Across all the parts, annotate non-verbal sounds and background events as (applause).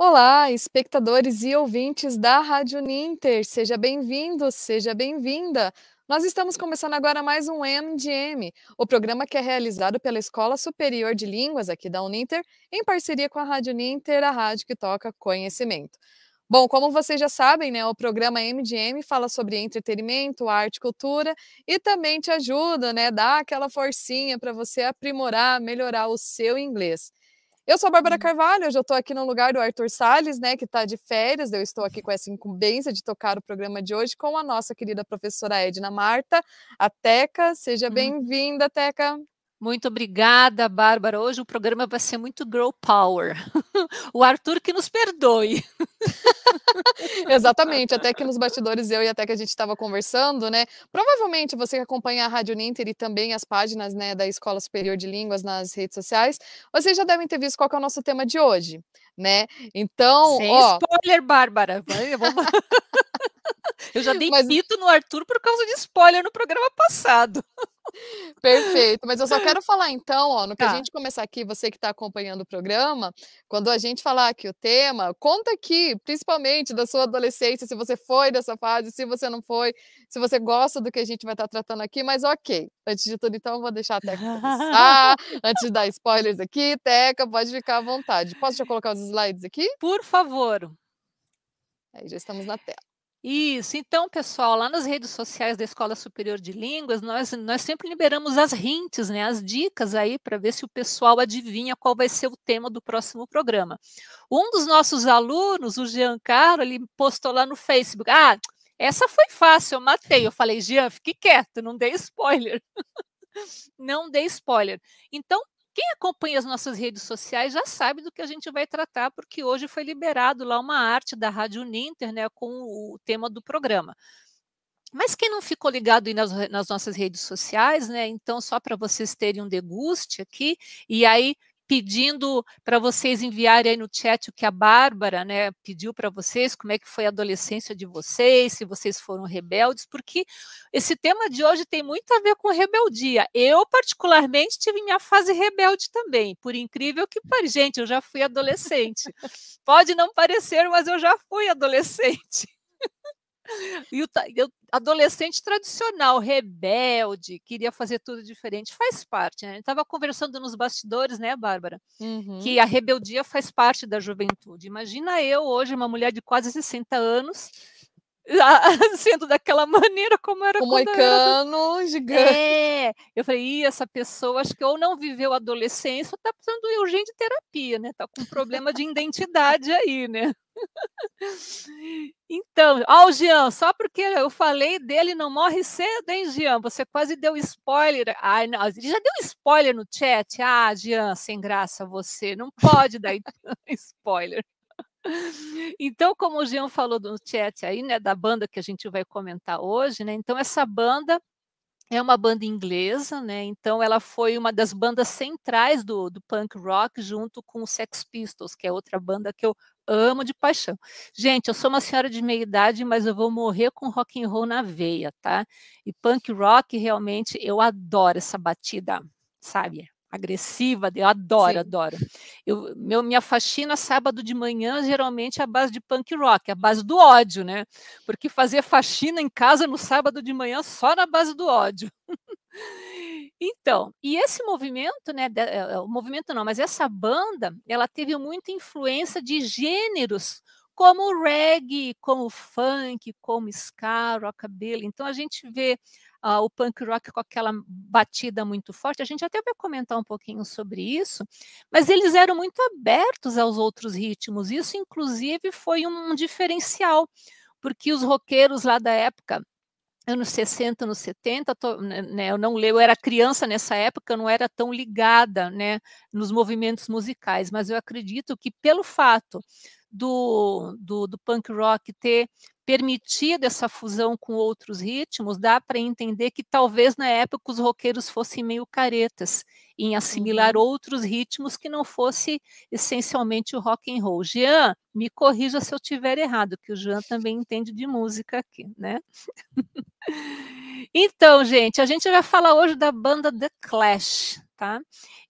Olá, espectadores e ouvintes da Rádio Ninter, seja bem-vindo, seja bem-vinda. Nós estamos começando agora mais um MDM, o programa que é realizado pela Escola Superior de Línguas aqui da Uninter, em parceria com a Rádio Ninter, a rádio que toca conhecimento. Bom, como vocês já sabem, né, o programa MDM fala sobre entretenimento, arte, cultura e também te ajuda, né, dá aquela forcinha para você aprimorar, melhorar o seu inglês. Eu sou a Bárbara uhum. Carvalho, hoje eu estou aqui no lugar do Arthur Salles, né, que está de férias. Eu estou aqui com essa incumbência de tocar o programa de hoje com a nossa querida professora Edna Marta, a Teca. Seja uhum. bem-vinda, Teca. Muito obrigada, Bárbara. Hoje o programa vai ser muito Grow Power. (laughs) o Arthur que nos perdoe. (laughs) Exatamente, até que nos bastidores eu e até que a gente estava conversando, né? Provavelmente você que acompanha a Rádio Ninter e também as páginas né, da Escola Superior de Línguas nas redes sociais, vocês já devem ter visto qual é o nosso tema de hoje, né? Então, Sem ó... spoiler, Bárbara. (laughs) Eu já dei Mas... no Arthur por causa de spoiler no programa passado. Perfeito, mas eu só quero falar então, ó, no que tá. a gente começar aqui, você que está acompanhando o programa, quando a gente falar aqui o tema, conta aqui, principalmente da sua adolescência, se você foi dessa fase, se você não foi, se você gosta do que a gente vai estar tá tratando aqui, mas ok. Antes de tudo, então, eu vou deixar a Teca começar, (laughs) antes de dar spoilers aqui, Teca, pode ficar à vontade. Posso já colocar os slides aqui? Por favor. Aí já estamos na tela. Isso. Então, pessoal, lá nas redes sociais da Escola Superior de Línguas, nós, nós sempre liberamos as hints, né, as dicas aí para ver se o pessoal adivinha qual vai ser o tema do próximo programa. Um dos nossos alunos, o Giancarlo, ele postou lá no Facebook: "Ah, essa foi fácil, eu matei". Eu falei: "Gian, fique quieto, não dê spoiler". (laughs) não dê spoiler. Então, quem acompanha as nossas redes sociais já sabe do que a gente vai tratar, porque hoje foi liberado lá uma arte da Rádio Uninter né, com o tema do programa. Mas quem não ficou ligado nas, nas, nossas redes sociais, né? Então, só para vocês terem um deguste aqui, e aí pedindo para vocês enviarem aí no chat o que a Bárbara né, pediu para vocês, como é que foi a adolescência de vocês, se vocês foram rebeldes, porque esse tema de hoje tem muito a ver com rebeldia. Eu, particularmente, tive minha fase rebelde também, por incrível que pareça. Gente, eu já fui adolescente. (laughs) Pode não parecer, mas eu já fui adolescente. (laughs) E o eu, adolescente tradicional, rebelde, queria fazer tudo diferente, faz parte. Né? A gente estava conversando nos bastidores, né, Bárbara? Uhum. Que a rebeldia faz parte da juventude. Imagina eu hoje, uma mulher de quase 60 anos, (laughs) sendo daquela maneira como era com o moicano era... gigante. É, eu falei, essa pessoa acho que ou não viveu adolescência ou está precisando de urgente de terapia, né? está com um problema de identidade aí, né? Então, ó, o Jean, só porque eu falei dele não morre cedo, hein, Jean? Você quase deu spoiler. Ai, não, ele já deu spoiler no chat. Ah, Jean, sem graça você. Não pode dar (laughs) (laughs) spoiler. Então, como o Jean falou no chat aí, né, da banda que a gente vai comentar hoje, né? Então, essa banda é uma banda inglesa, né? Então ela foi uma das bandas centrais do, do punk rock, junto com o Sex Pistols, que é outra banda que eu amo de paixão. Gente, eu sou uma senhora de meia idade, mas eu vou morrer com rock and roll na veia, tá? E punk rock realmente eu adoro essa batida, sabe? agressiva, eu adoro, Sim. adoro. Eu, meu, minha faxina sábado de manhã geralmente é a base de punk rock, é a base do ódio, né? Porque fazer faxina em casa no sábado de manhã só na base do ódio. (laughs) então, e esse movimento, né? É, é, o movimento não, mas essa banda, ela teve muita influência de gêneros como o reggae, como o funk, como ska, rockabilly. Então a gente vê uh, o punk rock com aquela batida muito forte. A gente até vai comentar um pouquinho sobre isso, mas eles eram muito abertos aos outros ritmos. Isso, inclusive, foi um diferencial, porque os roqueiros lá da época anos 60, anos 70, tô, né, né, eu não leio, eu era criança nessa época, eu não era tão ligada né, nos movimentos musicais, mas eu acredito que pelo fato do, do, do punk rock ter permitida essa fusão com outros ritmos, dá para entender que talvez na época os roqueiros fossem meio caretas em assimilar uhum. outros ritmos que não fosse essencialmente o rock and roll. Jean, me corrija se eu tiver errado, que o Jean também entende de música aqui, né? (laughs) então, gente, a gente vai falar hoje da banda The Clash, tá?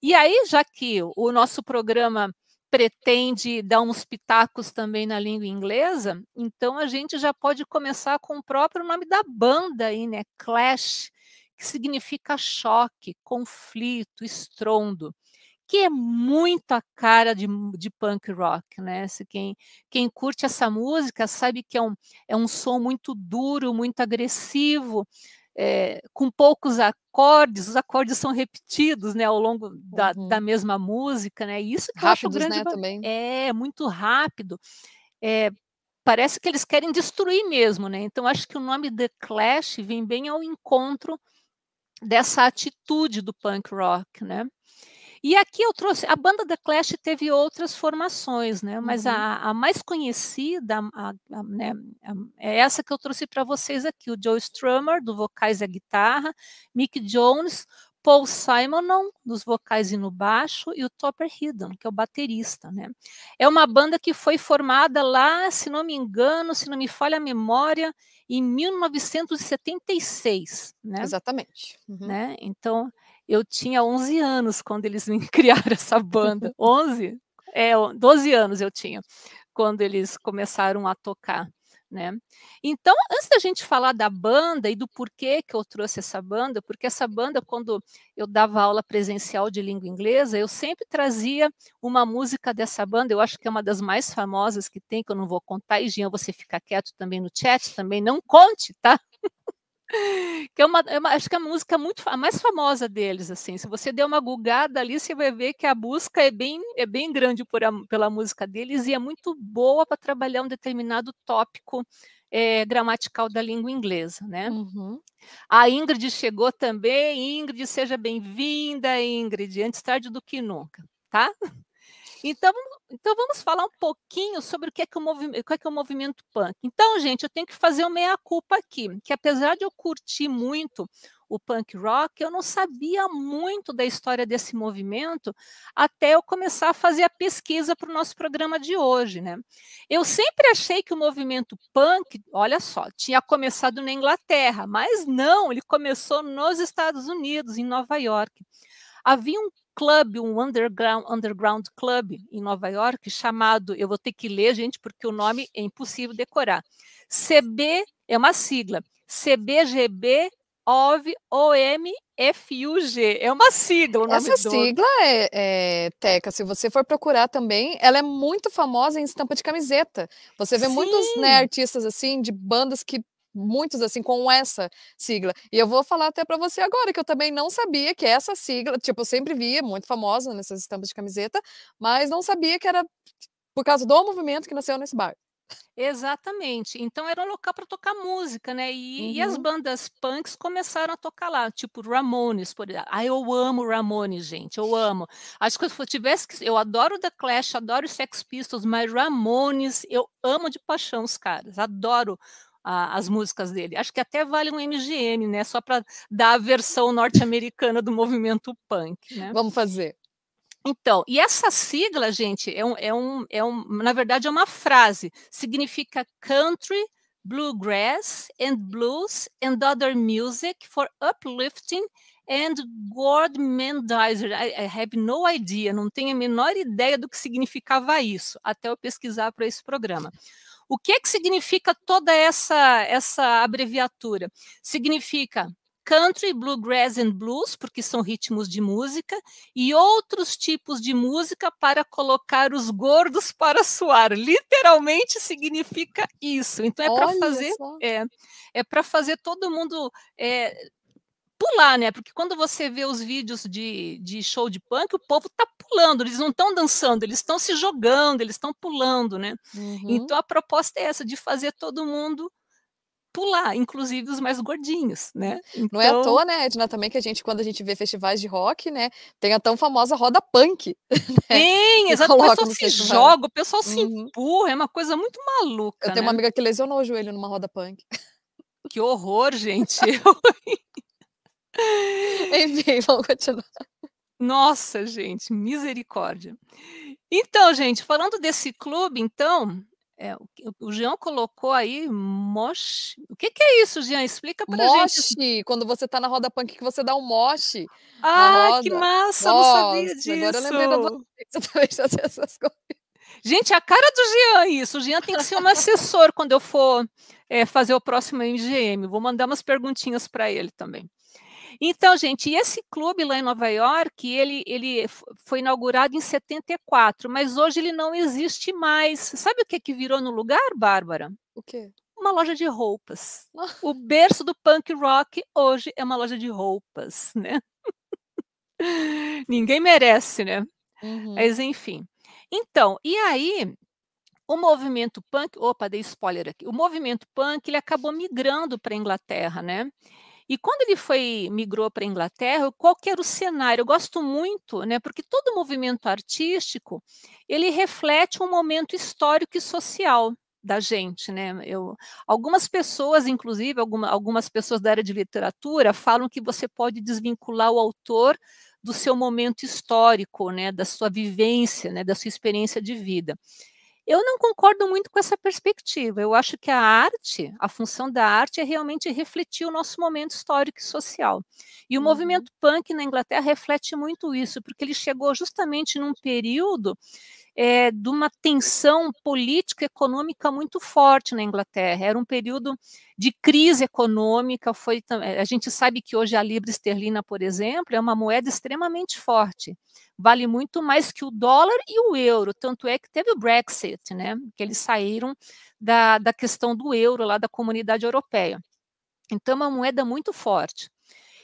E aí, já que o nosso programa pretende dar uns pitacos também na língua inglesa, então a gente já pode começar com o próprio nome da banda aí, né? Clash, que significa choque, conflito, estrondo, que é muito a cara de, de punk rock, né? Se quem, quem curte essa música sabe que é um, é um som muito duro, muito agressivo, é, com poucos acordes, os acordes são repetidos né, ao longo da, uhum. da mesma música, né? isso que Rápidos, eu acho né, grande. Né, também. É muito rápido. É, parece que eles querem destruir mesmo, né? Então acho que o nome The Clash vem bem ao encontro dessa atitude do punk rock, né? E aqui eu trouxe, a banda The Clash teve outras formações, né? Mas uhum. a, a, mais conhecida, a, a, né, é essa que eu trouxe para vocês aqui: o Joe Strummer, do vocais e a guitarra, Mick Jones, Paul Simonon, dos vocais e no baixo, e o Topper Hidden, que é o baterista. Né? É uma banda que foi formada lá, se não me engano, se não me falha a memória, em 1976. Né? Exatamente. Uhum. Né? Então, eu tinha 11 anos quando eles me (laughs) criaram essa banda. 11? É, 12 anos eu tinha quando eles começaram a tocar. Né? Então, antes da gente falar da banda e do porquê que eu trouxe essa banda, porque essa banda, quando eu dava aula presencial de língua inglesa, eu sempre trazia uma música dessa banda, eu acho que é uma das mais famosas que tem, que eu não vou contar, e Jean, você fica quieto também no chat, também não conte, tá? que é uma, é uma, acho que é a música muito a mais famosa deles assim se você der uma gugada ali você vai ver que a busca é bem é bem grande por a, pela música deles e é muito boa para trabalhar um determinado tópico é, gramatical da língua inglesa né uhum. a Ingrid chegou também Ingrid seja bem-vinda Ingrid antes tarde do que nunca tá então, então vamos falar um pouquinho sobre o que é que o, é que é o movimento punk. Então, gente, eu tenho que fazer uma meia-culpa aqui, que apesar de eu curtir muito o punk rock, eu não sabia muito da história desse movimento até eu começar a fazer a pesquisa para o nosso programa de hoje. Né? Eu sempre achei que o movimento punk, olha só, tinha começado na Inglaterra, mas não, ele começou nos Estados Unidos, em Nova York. Havia um clube, um underground, underground club em Nova York, chamado, eu vou ter que ler, gente, porque o nome é impossível decorar. CB é uma sigla. CBGB OV OMFUG. É uma sigla. O Essa sigla é, é, Teca, se você for procurar também, ela é muito famosa em estampa de camiseta. Você vê Sim. muitos né, artistas assim, de bandas que muitos assim com essa sigla. E eu vou falar até para você agora que eu também não sabia que essa sigla, tipo, eu sempre via muito famosa nessas estampas de camiseta, mas não sabia que era por causa do movimento que nasceu nesse bar. Exatamente. Então era um local para tocar música, né? E, uhum. e, as uhum. bandas punks começaram a tocar lá, tipo Ramones, por exemplo. Ah, eu amo Ramones, gente. Eu amo. Acho que se eu tivesse que eu adoro The Clash, adoro Sex Pistols, mas Ramones, eu amo de paixão os caras. Adoro a, as músicas dele. Acho que até vale um MGM, né? Só para dar a versão norte-americana do movimento punk. Né? Vamos fazer. Então, e essa sigla, gente, é um, é um, é um, na verdade, é uma frase. Significa Country bluegrass and blues and other music for uplifting and God Mendizer. I, I, have no idea, não tenho a menor ideia do que significava isso, até eu pesquisar para esse programa. O que que significa toda essa essa abreviatura? Significa country, bluegrass and blues, porque são ritmos de música, e outros tipos de música para colocar os gordos (laughs) para suar. Literalmente significa isso. Então é para fazer, é, é para fazer todo mundo é, pular, né? Porque quando você vê os vídeos de, de show de punk, o povo tá pulando, eles não estão dançando, eles estão se jogando, eles estão pulando, né? Uhum. Então a proposta é essa, de fazer todo mundo pular, inclusive os mais gordinhos, né? Então... Não é à então toa, né, Edna, também que a gente, quando a gente vê festivais de rock, né, tem a tão famosa roda punk. (laughs) Né? Sim, o pessoal se joga, o pessoal uhum. se empurra, é uma coisa muito maluca, Eu tenho né? uma amiga que lesionou o joelho numa roda punk. Que horror, gente! (laughs) Eu... (laughs) Enfim, vamos continuar. Nossa, gente, misericórdia. Então, gente, falando desse clube, então, é, o, o Jean colocou aí mochi. O que, que é isso, Jean? Explica pra moche, gente. Assim. Moche, quando você tá na roda punk que você dá um mochi. Ah, que massa, Nossa, não sabia disso. Agora eu lembrei da essas coisas. Gente, a cara do Jean isso. O Jean tem que ser um assessor quando eu for é, fazer o próximo MGM. Vou mandar umas perguntinhas para ele também. Então, gente, esse clube lá em Nova York, ele, ele foi inaugurado em 74, mas hoje ele não existe mais. Sabe o que, que virou no lugar, Bárbara? O quê? Uma loja de roupas. (laughs) O berço do punk rock hoje é uma loja de roupas, (laughs) né? Ninguém merece, né? Uhum. Mas enfim. Então, e aí o movimento punk, opa, dei spoiler aqui. O movimento punk ele acabou migrando para a Inglaterra, né? E quando ele foi migrou para a Inglaterra, qual era o cenário? Eu gosto muito, né, porque todo movimento artístico, ele reflete um momento histórico e social da gente, né? Eu, algumas pessoas, inclusive alguma, algumas pessoas da área de literatura, falam que você pode desvincular o autor do seu momento histórico, né, da sua vivência, né, da sua experiência de vida. Eu não concordo muito com essa perspectiva. Eu acho que a arte, a função da arte é realmente refletir o nosso momento histórico e social. E o movimento uhum. punk na Inglaterra reflete muito isso, porque ele chegou justamente num período é, de uma tensão política econômica muito forte na Inglaterra. Era um período de crise econômica. Foi, eh, a gente sabe que hoje a libra esterlina, por exemplo, é uma moeda extremamente forte. Vale muito mais que o dólar e o euro. Tanto é que teve o Brexit, né? Que eles saíram da, da questão do euro lá da comunidade europeia. Então, é uma moeda muito forte.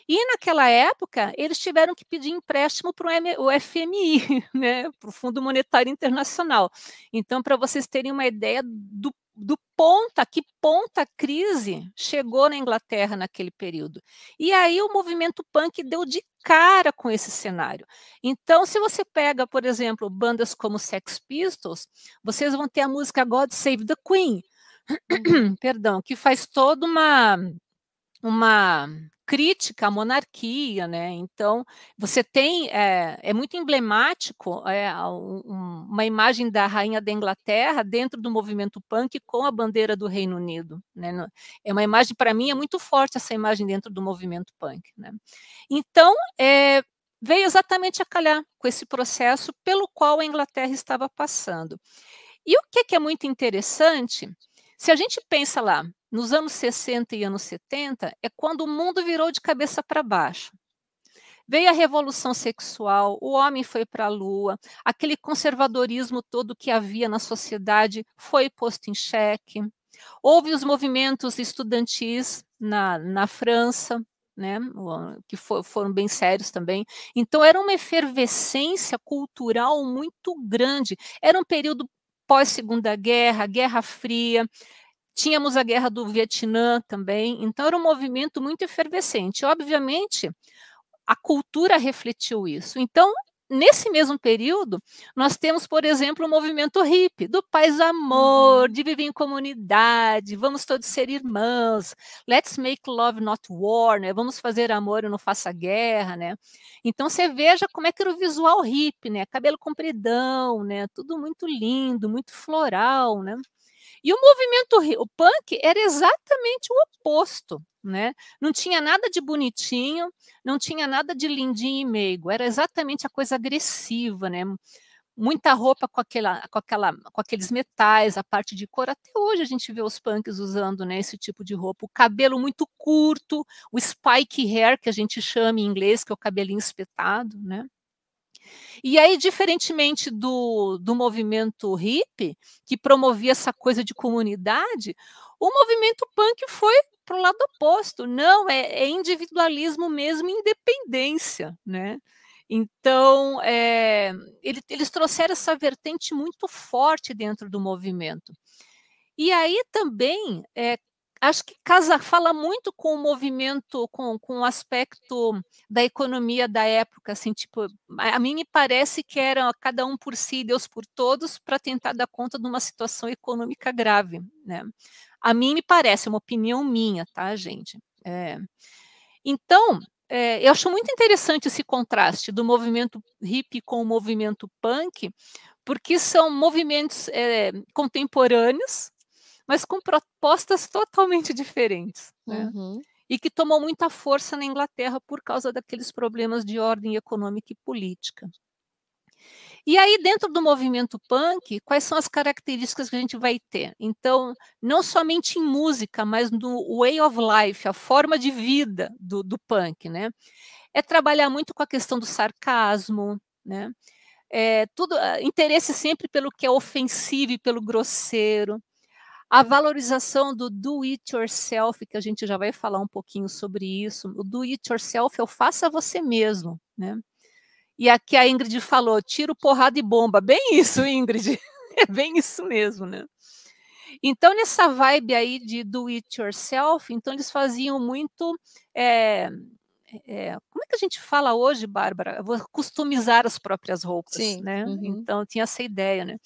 E naquela época, eles tiveram que pedir empréstimo para o FMI, (laughs) né, para o Fundo Monetário Internacional. Então, para vocês terem uma ideia do, do ponta, que ponta crise chegou na Inglaterra naquele período. E aí o movimento punk deu de cara com esse cenário. Então, se você pega, por exemplo, bandas como Sex Pistols, vocês vão ter a música God Save the Queen, (clears throat) perdão, que faz toda uma uma crítica à monarquia, né? Então você tem é, é muito emblemático é, um, uma imagem da rainha da Inglaterra dentro do movimento punk com a bandeira do Reino Unido, né? É uma imagem para mim é muito forte essa imagem dentro do movimento punk, né? Então é, veio exatamente a calhar com esse processo pelo qual a Inglaterra estava passando. E o que, que é muito interessante se a gente pensa lá, nos anos 60 e anos 70, é quando o mundo virou de cabeça para baixo. Veio a revolução sexual, o homem foi para a lua, aquele conservadorismo todo que havia na sociedade foi posto em xeque. Houve os movimentos estudantis na, na França, né, que for, foram bem sérios também. Então, era uma efervescência cultural muito grande. Era um período pós-segunda guerra, Guerra Fria, tínhamos a guerra do Vietnã também, então era um movimento muito efervescente. Obviamente, a cultura refletiu isso. Então, Nesse mesmo período, nós temos, por exemplo, o movimento hippie, do paz amor, uhum. de viver em comunidade, vamos todos ser irmãos, let's make love not war, né? vamos fazer amor e não faça guerra, né? Então você veja como é que era o visual hippie, né? Cabelo compridão, né? Tudo muito lindo, muito floral, né? E o movimento o punk era exatamente o oposto. Né? Não tinha nada de bonitinho, não tinha nada de lindinho e meigo, era exatamente a coisa agressiva, né? Muita roupa com, aquela, com, aquela, com aqueles metais, a parte de cor. Até hoje a gente vê os punks usando né, esse tipo de roupa. O cabelo muito curto, o spike hair, que a gente chama em inglês, que é o cabelinho espetado. Né? E aí, diferentemente do, do movimento hippie, que promovia essa coisa de comunidade, o movimento punk foi para o lado oposto. Não, é, é, individualismo mesmo, independência, né? Então, é, ele, eles trouxeram essa vertente muito forte dentro do movimento. E aí também é, acho que casa, fala muito com o movimento, com, com o aspecto da economia da época, assim, tipo, a mim me parece que era cada um por si, Deus por todos, para tentar dar conta de uma situação econômica grave, né? A mim me parece, é uma opinião minha, tá, gente? É. Então, é, eu acho muito interessante esse contraste do movimento hippie com o movimento punk, porque são movimentos é, contemporâneos, mas com propostas totalmente diferentes. Né? Uhum. E que tomou muita força na Inglaterra por causa daqueles problemas de ordem econômica e política. E aí, dentro do movimento punk, quais são as características que a gente vai ter? Então, não somente em música, mas no way of life, a forma de vida do, do punk, né? É trabalhar muito com a questão do sarcasmo, né? É, tudo, ah, interesse sempre pelo que é ofensivo e pelo grosseiro, a valorização do do it yourself, que a gente já vai falar um pouquinho sobre isso. O do it yourself é o faça você mesmo, né? E aqui a Ingrid falou: tiro porrada e bomba. Bem isso, Ingrid. (laughs) É bem isso mesmo, né? Então, nessa vibe aí de do it yourself, então eles faziam muito. É, é, como é que a gente fala hoje, Bárbara? Customizar as próprias roupas, Sim. né? Uhum. Então, tinha essa ideia, né?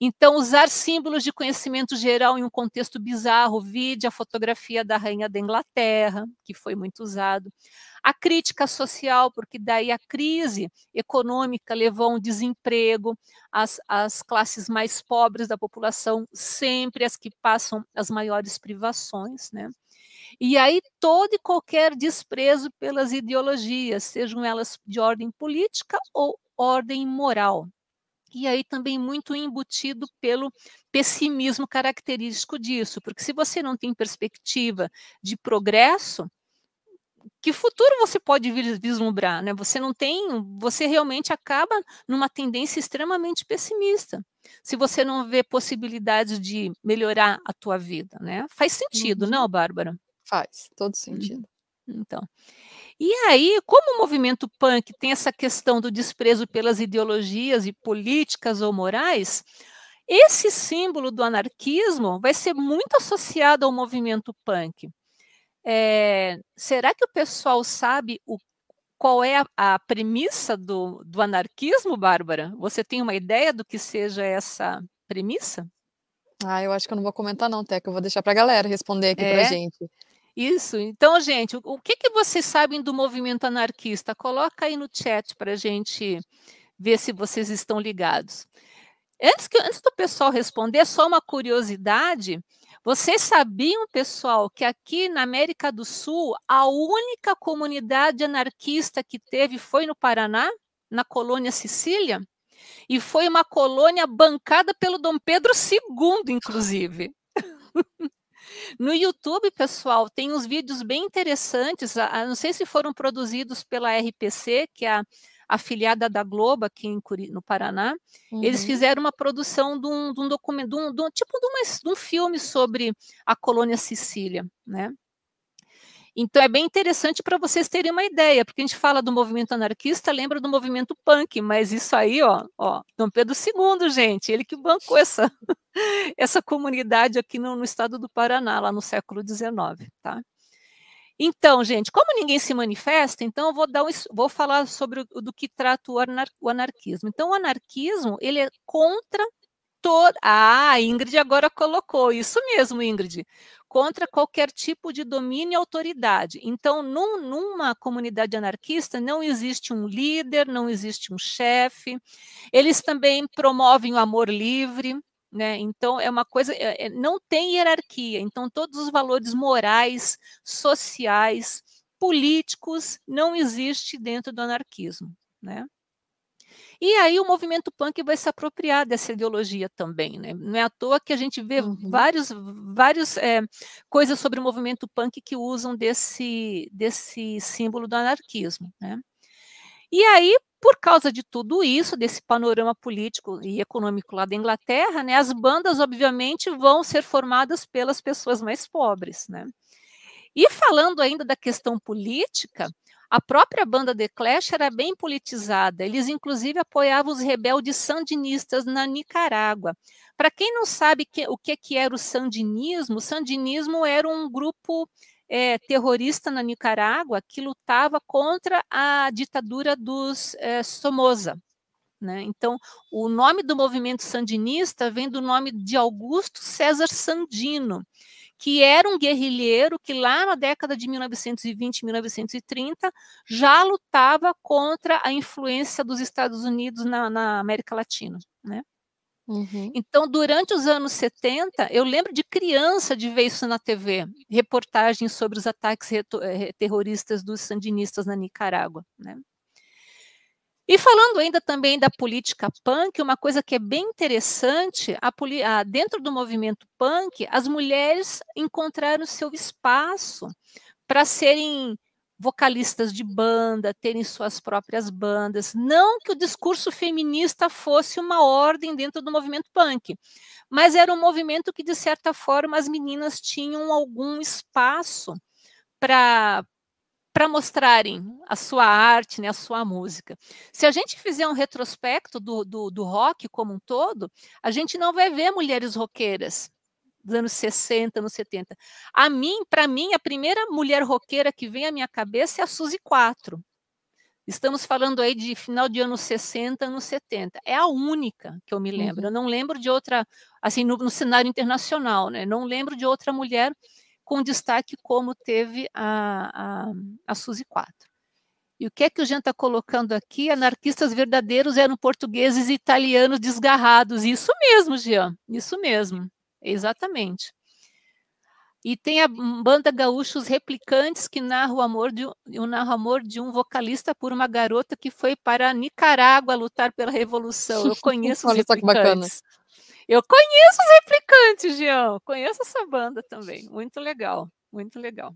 Então, usar símbolos de conhecimento geral em um contexto bizarro, vide a fotografia da rainha da Inglaterra, que foi muito usado. A crítica social, porque daí a crise econômica levou a um desemprego, as, as classes mais pobres da população, sempre as que passam as maiores privações, né? E aí todo e qualquer desprezo pelas ideologias, sejam elas de ordem política ou ordem moral e aí também muito embutido pelo pessimismo característico disso, porque se você não tem perspectiva de progresso, que futuro você pode vislumbrar, né? Você não tem, você realmente acaba numa tendência extremamente pessimista. Se você não vê possibilidades de melhorar a tua vida, né? Faz sentido, uhum. não, Bárbara? Faz, todo sentido. Uhum. Então, e aí, como o movimento punk tem essa questão do desprezo pelas ideologias e políticas ou morais, esse símbolo do anarquismo vai ser muito associado ao movimento punk. É, será que o pessoal sabe o, qual é a, a premissa do, do anarquismo, Bárbara? Você tem uma ideia do que seja essa premissa? Ah, eu acho que eu não vou comentar não, Teca, eu vou deixar para a galera responder aqui é. para a gente. Isso. Então, gente, o, o que, que vocês sabem do movimento anarquista? Coloca aí no chat para a gente ver se vocês estão ligados. Antes, que, antes do pessoal responder, só uma curiosidade. Vocês sabiam, pessoal, que aqui na América do Sul, a única comunidade anarquista que teve foi no Paraná, na colônia Sicília? E foi uma colônia bancada pelo Dom Pedro II, inclusive. (laughs) No YouTube, pessoal, tem uns vídeos bem interessantes, a, a, não sei se foram produzidos pela RPC, que é a afiliada da Globo aqui em, no Paraná. Uhum. Eles fizeram uma produção de um, de um documento, de um, de um, tipo de, uma, de um filme sobre a colônia Sicília, né? Então é bem interessante para vocês terem uma ideia, porque a gente fala do movimento anarquista, lembra do movimento punk, mas isso aí, ó, ó Dom Pedro II, gente, ele que bancou essa, (laughs) essa comunidade aqui no, no estado do Paraná, lá no século XIX, tá? Então, gente, como ninguém se manifesta, então eu vou, dar um, vou falar sobre o, do que trata o, anar, o anarquismo. Então, o anarquismo, ele é contra toda. Ah, a Ingrid agora colocou, isso mesmo, Ingrid contra qualquer tipo de domínio e autoridade. Então, num, numa comunidade anarquista, não existe um líder, não existe um chefe. Eles também promovem o amor livre. Né? Então, é uma coisa, é, é não tem hierarquia. Então, todos os valores morais, sociais, políticos, não existe dentro do anarquismo. Né? E aí o movimento punk vai se apropriar dessa ideologia também, né? Não é à toa que a gente vê uhum. vários, vários é, coisas sobre o movimento punk que usam desse, desse símbolo do anarquismo, né? E aí, por causa de tudo isso, desse panorama político e econômico lá da Inglaterra, né, as bandas, obviamente, vão ser formadas pelas pessoas mais pobres. Né? E falando ainda da questão política, a própria banda The Clash era bem politizada. Eles, inclusive, apoiavam os rebeldes sandinistas na Nicarágua. Para quem não sabe que, o que, que era o sandinismo, o sandinismo era um grupo é, terrorista na Nicarágua que lutava contra a ditadura dos é, Somoza. Né? Então, o nome do movimento sandinista vem do nome de Augusto César Sandino, que era um guerrilheiro que lá na década de 1920, 1930, já lutava contra a influência dos Estados Unidos na, na América Latina, né? Uhum. Então, durante os anos 70, eu lembro de criança de ver isso na TV, reportagens sobre os ataques eh, terroristas dos sandinistas na Nicarágua. Né? E falando ainda também da política punk, uma coisa que é bem interessante, a, a, dentro do movimento punk, as mulheres encontraram seu espaço para serem vocalistas de banda, terem suas próprias bandas. Não que o discurso feminista fosse uma ordem dentro do movimento punk, mas era um movimento que, de certa forma, as meninas tinham algum espaço para para mostrarem a sua arte, né, a sua música. Se a gente fizer um retrospecto do, do, do rock como um todo, a gente não vai ver mulheres roqueiras dos anos 60, anos 70. A mim, para mim, a primeira mulher roqueira que vem à minha cabeça é a Suzy 4. Estamos falando aí de final de anos 60, anos 70. É a única que eu me lembro. Uhum. Eu não lembro de outra, assim, no, no cenário internacional, né? Não lembro de outra mulher com destaque como teve a, a, a Suzy 4. E o que é que o Jean está colocando aqui? Anarquistas verdadeiros eram portugueses e italianos desgarrados. Isso mesmo, Jean, isso mesmo, exatamente. E tem a banda Gaúchos Replicantes, que narra o amor de, o narra amor de um vocalista por uma garota que foi para Nicarágua lutar pela revolução. Eu (laughs) conheço os replicantes. só que bacana. Eu conheço os replicantes, Jean. Conheço essa banda também. Muito legal, muito legal.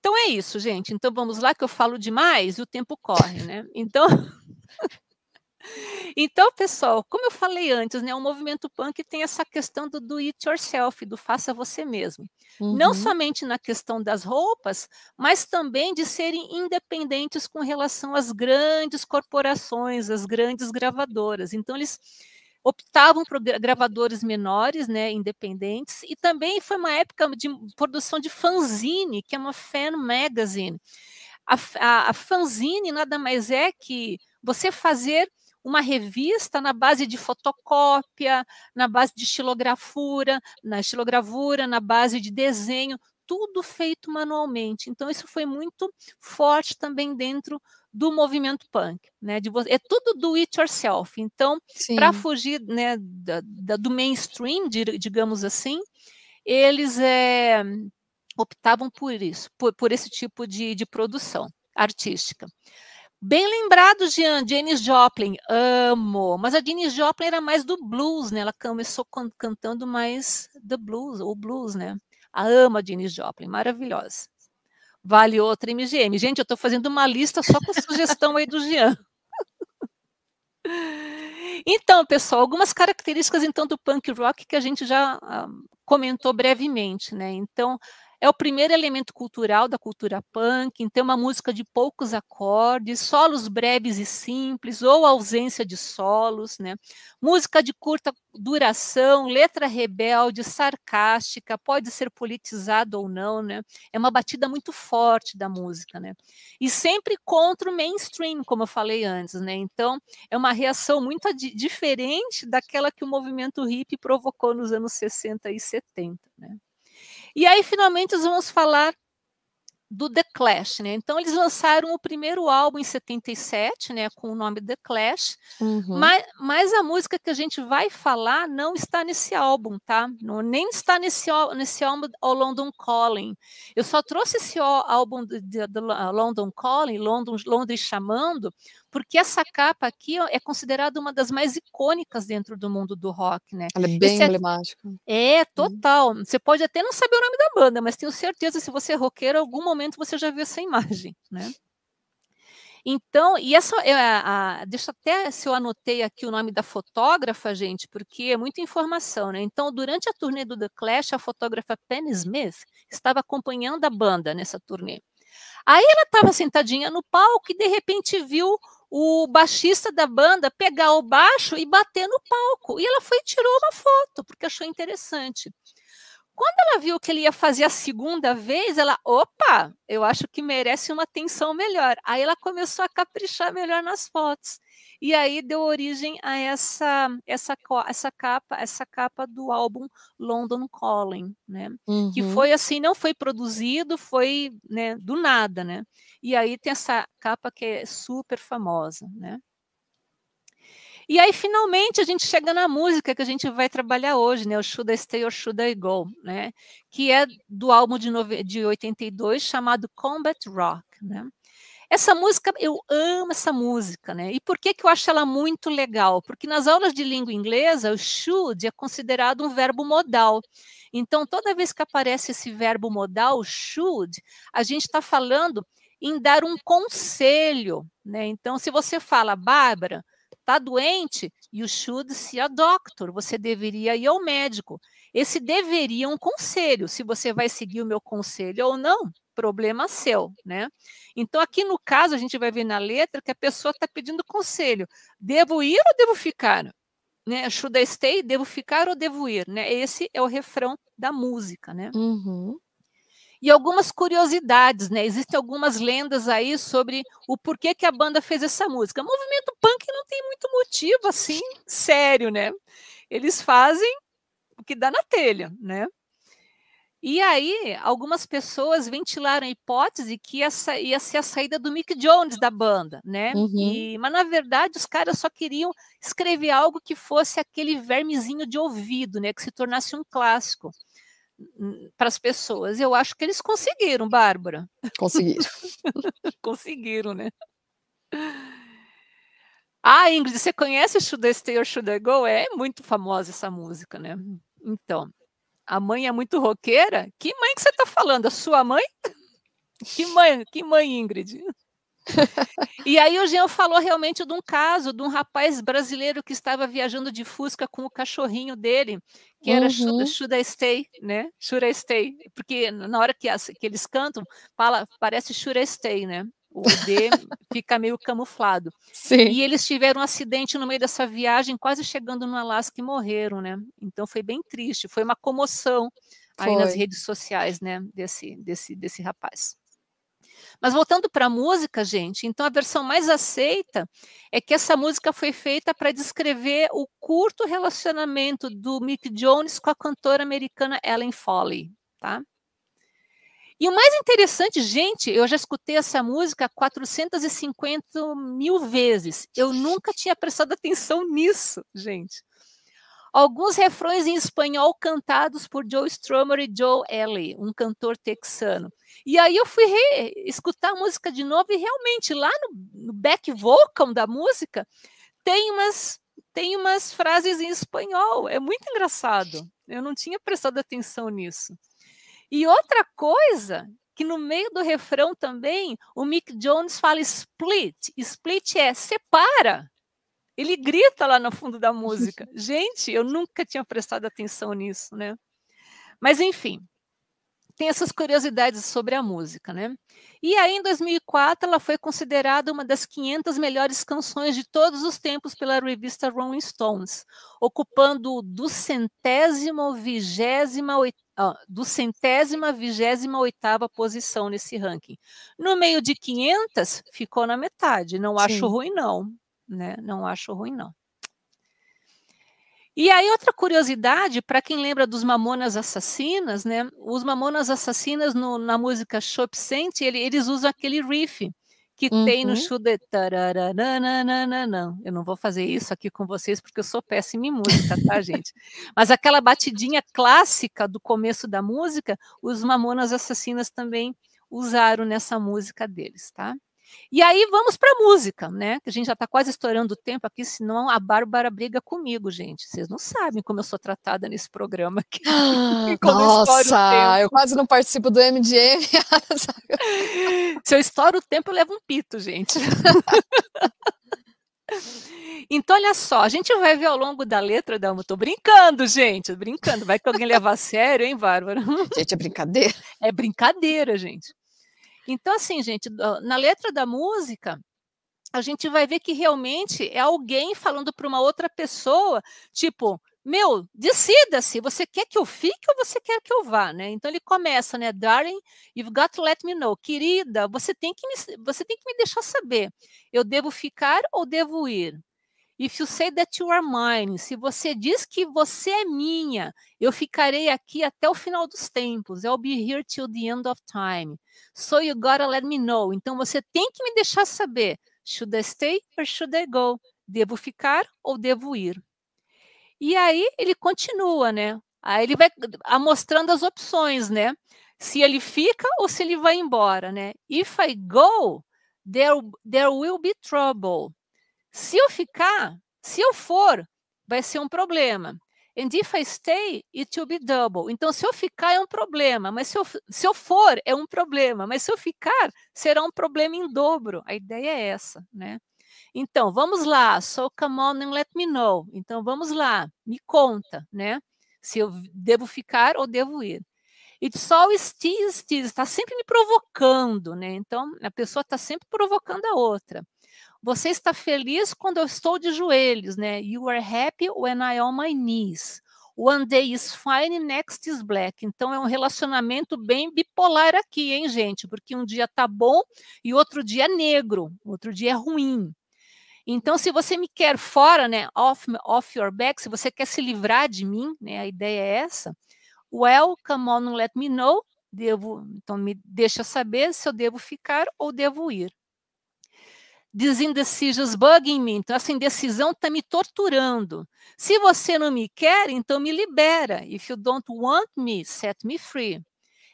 Então é isso, gente. Então vamos lá, que eu falo demais e o tempo corre, né? Então. (laughs) Então, pessoal, como eu falei antes, né, o movimento punk tem essa questão do do it yourself, do faça você mesmo. Uhum. Não somente na questão das roupas, mas também de serem independentes com relação às grandes corporações, às grandes gravadoras. Então, eles optavam por gravadores menores, né, independentes, e também foi uma época de produção de fanzine, que é uma fan magazine. A, a, a fanzine nada mais é que você fazer uma revista na base de fotocópia, na base de estilografura, na estilogravura, na base de desenho, tudo feito manualmente. Então, isso foi muito forte também dentro do movimento punk, né? De você, é tudo do it yourself. Então, para fugir né, da, da, do mainstream, digamos assim, eles é, optavam por isso, por, por esse tipo de, de, produção artística. Bem lembrado, Jean, Janis Joplin, amo, mas a Janis Joplin era mais do blues, né? Ela começou cantando mais the blues, o blues, né? A ama Janis Joplin, maravilhosa vale outra MGM. Gente, eu estou fazendo uma lista só com sugestão aí do Jean. Então, pessoal, algumas características então do punk rock que a gente já ah, comentou brevemente, né? Então, é o primeiro elemento cultural da cultura punk, então uma música de poucos acordes, solos breves e simples, ou ausência de solos, né? Música de curta duração, letra rebelde, sarcástica, pode ser politizada ou não, né? É uma batida muito forte da música, né? E sempre contra o mainstream, como eu falei antes, né? Então, é uma reação muito diferente daquela que o movimento hippie provocou nos anos 60 e 70, né? E aí, finalmente, nós vamos falar do The Clash, né? Então eles lançaram o primeiro álbum em 77, né, com o nome The Clash. Uhum. Mas, mas, a música que a gente vai falar não está nesse álbum, tá? Não, nem está nesse nesse álbum o London Calling. Eu só trouxe esse álbum de, London Calling, London, Londres chamando, porque essa capa aqui é considerada uma das mais icônicas dentro do mundo do rock, né? Ela é bem Esse emblemática. É, é total. Uhum. Você pode até não saber o nome da banda, mas tenho certeza se você é roqueiro, em algum momento você já viu essa imagem, né? Então, e essa, é, a, a, deixa até se eu anotei aqui o nome da fotógrafa, gente, porque é muita informação, né? Então, durante a turnê do The Clash, a fotógrafa Penny Smith estava acompanhando a banda nessa turnê. Aí ela estava sentadinha no palco e de repente viu o baixista da banda pegar o baixo e bater no palco. E ela foi e tirou uma foto, porque achou interessante. Quando ela viu que ele ia fazer a segunda vez, ela, opa, eu acho que merece uma atenção melhor. Aí ela começou a caprichar melhor nas fotos. E aí deu origem a essa essa essa capa, essa capa do álbum London Calling, né? Uhum. Que foi assim, não foi produzido, foi, né, do nada, né? E aí tem essa capa que é super famosa, né? E aí, finalmente, a gente chega na música que a gente vai trabalhar hoje, né? O Should I Stay or Should I Go, né? Que é do álbum de, nove... de 82 chamado Combat Rock, né? Essa música, eu amo essa música, né? E por que, que eu acho ela muito legal? Porque nas aulas de língua inglesa, o should é considerado um verbo modal. Então, toda vez que aparece esse verbo modal, should, a gente está falando em dar um conselho, né? Então, se você fala, Bárbara, Está doente? You should see a doctor. Você deveria ir ao médico. Esse deveria é um conselho. Se você vai seguir o meu conselho ou não, problema seu, né? Então, aqui no caso, a gente vai ver na letra que a pessoa está pedindo conselho. Devo ir ou devo ficar? Né? Should I stay? Devo ficar ou devo ir? Né? Esse é o refrão da música, né? Uhum. E algumas curiosidades, né? Existem algumas lendas aí sobre o porquê que a banda fez essa música. O movimento punk não tem muito motivo assim, sério, né? Eles fazem o que dá na telha, né? E aí, algumas pessoas ventilaram a hipótese que essa ia ser a saída do Mick Jones da banda, né? Uhum. E, mas na verdade, os caras só queriam escrever algo que fosse aquele vermezinho de ouvido, né? Que se tornasse um clássico para as pessoas. Eu acho que eles conseguiram, Bárbara. Conseguiram. (laughs) conseguiram, né? Ah, Ingrid, você conhece Should I Stay or Should I Go? É muito famosa essa música, né? Então, a mãe é muito roqueira? Que mãe que você está falando? A sua mãe? Que mãe, que mãe, Ingrid? (laughs) e aí o Jean falou realmente de um caso de um rapaz brasileiro que estava viajando de Fusca com o cachorrinho dele, que era uhum. should, should, I Stay, né? Should I Stay, porque na hora que, as, que eles cantam, fala, parece Should I Stay, né? O D (laughs) fica meio camuflado. Sim. E eles tiveram um acidente no meio dessa viagem, quase chegando no Alasca e morreram, né? Então foi bem triste, foi uma comoção foi. aí nas redes sociais, né? Desse, desse, desse rapaz. Mas voltando para a música, gente, então a versão mais aceita é que essa música foi feita para descrever o curto relacionamento do Mick Jones com a cantora americana Ellen Foley, tá? E o mais interessante, gente, eu já escutei essa música 450 mil vezes. Eu nunca tinha prestado atenção nisso, gente alguns refrões em espanhol cantados por Joe Strummer e Joe Ellie, um cantor texano. E aí eu fui escutar a música de novo e realmente lá no, no back vocal da música tem umas tem umas frases em espanhol. É muito engraçado. Eu não tinha prestado atenção nisso. E outra coisa que no meio do refrão também o Mick Jones fala split. Split é separa. Ele grita lá no fundo da música. (laughs) Gente, eu nunca tinha prestado atenção nisso, né? Mas enfim, tem essas curiosidades sobre a música, né? E aí, em 2004, ela foi considerada uma das 500 melhores canções de todos os tempos pela revista Rolling Stones, ocupando do centésimo vigésima do centésima vigésima oitava posição nesse ranking. No meio de 500, ficou na metade. Não Sim. acho ruim, não né? Não acho ruim, não. E aí, outra curiosidade, para quem lembra dos Mamonas Assassinas, né? Os Mamonas Assassinas, no, na música Shop Saint, ele, eles usam aquele riff que uhum. tem no chude. Uhum. Eu não vou fazer isso aqui com vocês, porque eu sou péssima em música, tá, gente? Mas aquela batidinha clássica do começo da música, os Mamonas Assassinas também usaram nessa música deles, tá? E aí vamos para a música, né? Que a gente já está quase estourando o tempo aqui, senão a Bárbara briga comigo, gente. Vocês não sabem como eu sou tratada nesse programa aqui. Ah, (laughs) nossa, eu, eu quase não participo do MDM. (laughs) Se eu estouro o tempo, eu levo um pito, gente. (laughs) Então, olha só, a gente vai ver ao longo da letra da Tô brincando, gente, brincando. Vai que alguém leva a sério, hein, Bárbara? Gente, é brincadeira. É brincadeira, gente. Então, assim, gente, na letra da música, a gente vai ver que realmente é alguém falando para uma outra pessoa, tipo, meu, decida-se, você quer que eu fique ou você quer que eu vá, né? Então ele começa, né, darling, you've got to let me know, querida, você tem que me, você tem que me deixar saber, eu devo ficar ou devo ir? If you say that you are mine, se você diz que você é minha, eu ficarei aqui até o final dos tempos. I'll be here till the end of time. So you gotta let me know. Então você tem que me deixar saber. Should I stay or should I go? Devo ficar ou devo ir? E aí ele continua, né? Aí ele vai mostrando as opções, né? Se ele fica ou se ele vai embora, né? If I go, there, there will be trouble. Se eu ficar, se eu for, vai ser um problema. And if I stay, it will be double. Então, se eu ficar, é um problema. Mas se eu, se eu for, é um problema. Mas se eu ficar, será um problema em dobro. A ideia é essa, né? Então, vamos lá. So come on and let me know. Então, vamos lá. Me conta, né? Se eu devo ficar ou devo ir. It's always tease, tease. Está sempre me provocando, né? Então, a pessoa está sempre provocando a outra. Você está feliz quando eu estou de joelhos, né? You are happy when I am on my knees. One day is fine, next is black. Então é um relacionamento bem bipolar aqui, hein, gente? Porque um dia tá bom e outro dia é negro, outro dia é ruim. Então, se você me quer fora, né, off, off your back, se você quer se livrar de mim, né, a ideia é essa. Well, come on, let me know. Devo, então me deixa saber se eu devo ficar ou devo ir. This indecision is bugging me. Então, essa assim, indecisão está me torturando. Se você não me quer, então me libera. If you don't want me, set me free.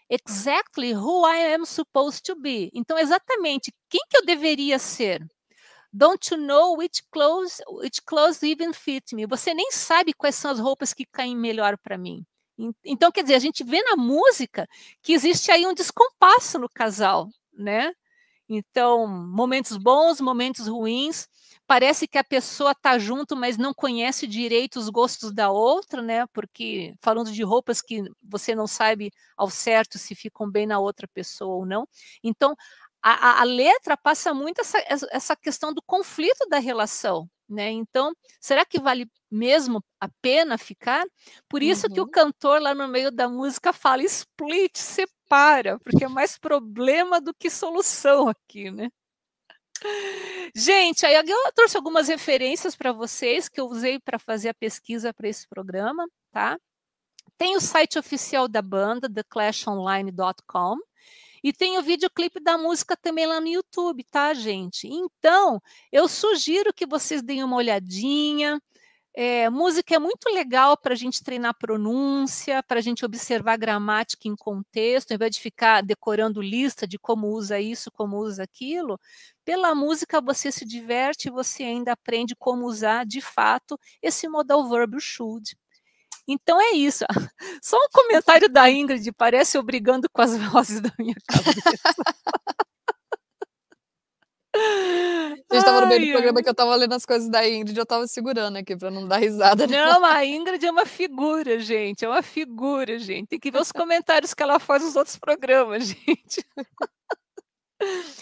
Exactly who I am supposed to be. Então, exatamente quem que eu deveria ser? Don't you know which clothes, which clothes even fit me? Você nem sabe quais são as roupas que caem melhor para mim. Então, quer dizer, a gente vê na música que existe aí um descompasso no casal, né? Então, momentos bons, momentos ruins. Parece que a pessoa tá junto, mas não conhece direito os gostos da outra, né? Porque falando de roupas que você não sabe ao certo se ficam bem na outra pessoa ou não. Então, a, a, a letra passa muito essa, essa questão do conflito da relação, né? Então, será que vale mesmo a pena ficar? Por isso uhum. que o uhum. cantor lá no meio da música fala split, separa, porque é mais problema do que solução aqui, né? Gente, aí eu trouxe algumas referências para vocês que eu usei para fazer a pesquisa para esse programa, tá? Tem o site oficial da banda, theclashonline.com, e tem o videoclipe da música também lá no YouTube, tá, gente? Então, eu sugiro que vocês deem uma olhadinha. É, música é muito legal para a gente treinar pronúncia, para a gente observar gramática em contexto, ao invés de ficar decorando lista de como usa isso, como usa aquilo. Pela música você se diverte e você ainda aprende como usar de fato esse modal verbo should. Então é isso. (laughs) Só um comentário da Ingrid, parece eu brigando com as (laughs) vozes da minha cabeça. A gente tava no meio do programa que eu tava lendo as coisas da Ingrid, eu tava segurando aqui para não dar risada. Né? Não, a Ingrid é uma figura, gente, é uma figura, gente. Tem que ver os comentários que ela faz nos outros programas, (laughs) gente.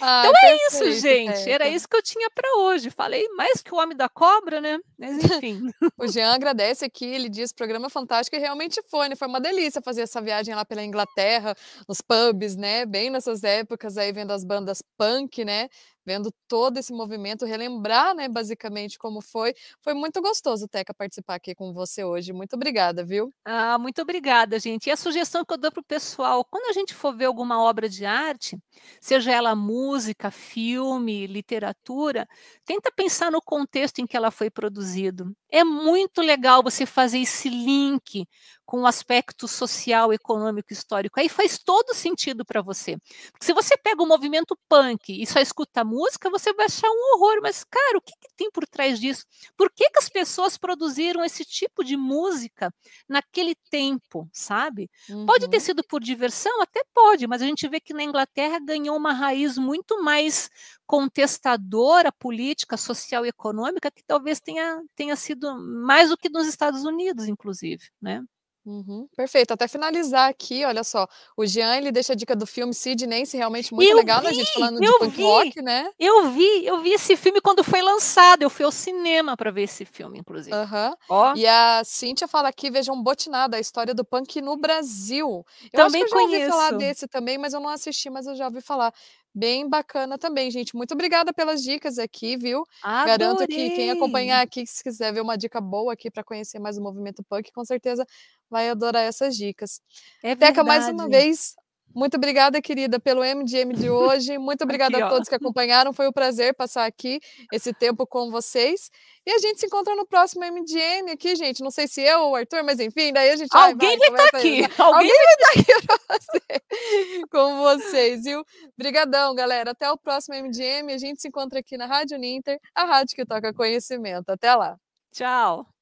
Ah, então é isso, gente. Era isso que eu tinha para hoje. Falei mais que o homem da cobra, né? Mas (laughs) enfim. o Jean agradece aqui, ele diz: programa fantástico e realmente foi, né? Foi uma delícia fazer essa viagem lá pela Inglaterra, nos pubs, né? Bem nessas épocas aí, vendo as bandas punk, né? vendo todo esse movimento, relembrar, né, basicamente como foi. Foi muito gostoso, Teca, participar aqui com você hoje. Muito obrigada, viu? Ah, muito obrigada, gente. E a sugestão que eu dou para o pessoal, quando a gente for ver alguma obra de arte, seja ela música, filme, literatura, tenta pensar no contexto em que ela foi produzido. É muito legal você fazer esse link com o aspecto social, econômico, histórico. Aí faz todo sentido para você. Porque se você pega o movimento punk e só escuta música, música, você vai achar um horror, mas, cara, o que, que tem por trás disso? Por que, que as pessoas produziram esse tipo de música naquele tempo, sabe? Uhum. Pode ter uhum. sido por diversão? Até pode, mas a gente vê que na Inglaterra ganhou uma raiz muito mais contestadora política, social e econômica que talvez tenha, tenha sido mais do que nos Estados Unidos, inclusive, né? Uhum, perfeito. Até finalizar aqui, olha só. O Jean, ele deixa a dica do filme Sidnense, é realmente muito eu legal, né, vi, né, gente? Falando de punk vi, rock, né? Eu vi, eu vi esse filme quando foi lançado. Eu fui ao cinema para ver esse filme, inclusive. Uhum. E a Cíntia fala aqui, vejam Botinada, a história do punk no Brasil. Eu também acho que eu já conheço. ouvi falar desse também, mas eu não assisti, mas eu já ouvi falar. Bem bacana também, gente. Muito obrigada pelas dicas aqui, viu? Adorei. Garanto que quem acompanhar aqui, se quiser ver uma dica boa aqui para conhecer mais o movimento punk, com certeza vai adorar essas dicas. É Teca, mais uma vez, muito obrigada, querida, pelo MDM de hoje. Muito obrigada aqui, a todos que acompanharam. Foi um prazer passar aqui esse tempo com vocês. E a gente se encontra no próximo MDM aqui, gente. Não sei se eu ou o Arthur, mas enfim, daí a gente Alguém vai, vai, estar tá aqui. Alguém, Alguém vai estar tá, tá aqui (laughs) com vocês, viu? Obrigadão, galera. Até o próximo MDM. A gente se encontra aqui na Rádio Ninter, a rádio que toca conhecimento. Até lá. Tchau.